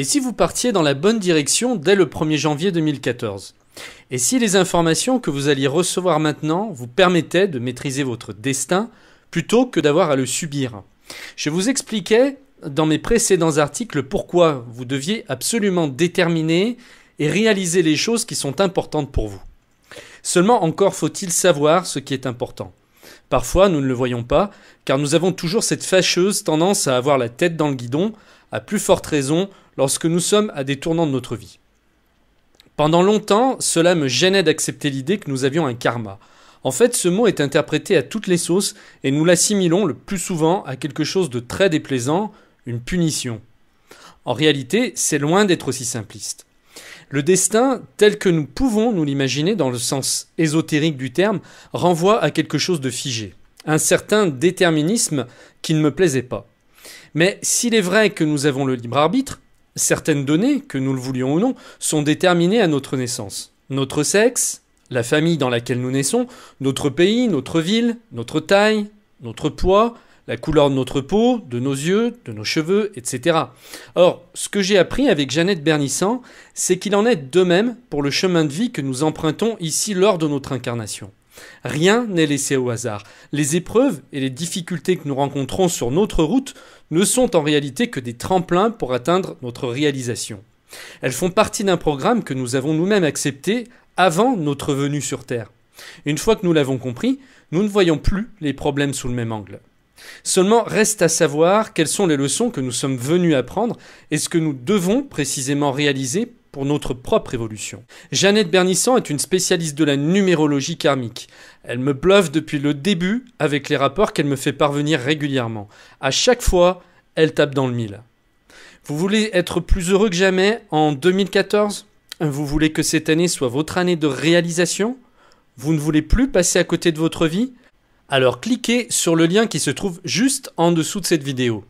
Et si vous partiez dans la bonne direction dès le 1er janvier 2014 Et si les informations que vous alliez recevoir maintenant vous permettaient de maîtriser votre destin plutôt que d'avoir à le subir Je vous expliquais dans mes précédents articles pourquoi vous deviez absolument déterminer et réaliser les choses qui sont importantes pour vous. Seulement encore faut-il savoir ce qui est important. Parfois, nous ne le voyons pas, car nous avons toujours cette fâcheuse tendance à avoir la tête dans le guidon, à plus forte raison lorsque nous sommes à des tournants de notre vie. Pendant longtemps, cela me gênait d'accepter l'idée que nous avions un karma. En fait, ce mot est interprété à toutes les sauces et nous l'assimilons le plus souvent à quelque chose de très déplaisant, une punition. En réalité, c'est loin d'être aussi simpliste. Le destin, tel que nous pouvons nous l'imaginer dans le sens ésotérique du terme, renvoie à quelque chose de figé, un certain déterminisme qui ne me plaisait pas. Mais s'il est vrai que nous avons le libre arbitre, certaines données, que nous le voulions ou non, sont déterminées à notre naissance. Notre sexe, la famille dans laquelle nous naissons, notre pays, notre ville, notre taille, notre poids, la couleur de notre peau, de nos yeux, de nos cheveux, etc. Or, ce que j'ai appris avec Jeannette Bernissant, c'est qu'il en est de même pour le chemin de vie que nous empruntons ici lors de notre incarnation. Rien n'est laissé au hasard. Les épreuves et les difficultés que nous rencontrons sur notre route ne sont en réalité que des tremplins pour atteindre notre réalisation. Elles font partie d'un programme que nous avons nous-mêmes accepté avant notre venue sur Terre. Une fois que nous l'avons compris, nous ne voyons plus les problèmes sous le même angle. Seulement reste à savoir quelles sont les leçons que nous sommes venus apprendre et ce que nous devons précisément réaliser pour notre propre évolution. Jeannette Bernissant est une spécialiste de la numérologie karmique. Elle me bluffe depuis le début avec les rapports qu'elle me fait parvenir régulièrement. À chaque fois, elle tape dans le mille. Vous voulez être plus heureux que jamais en 2014 Vous voulez que cette année soit votre année de réalisation Vous ne voulez plus passer à côté de votre vie Alors cliquez sur le lien qui se trouve juste en dessous de cette vidéo.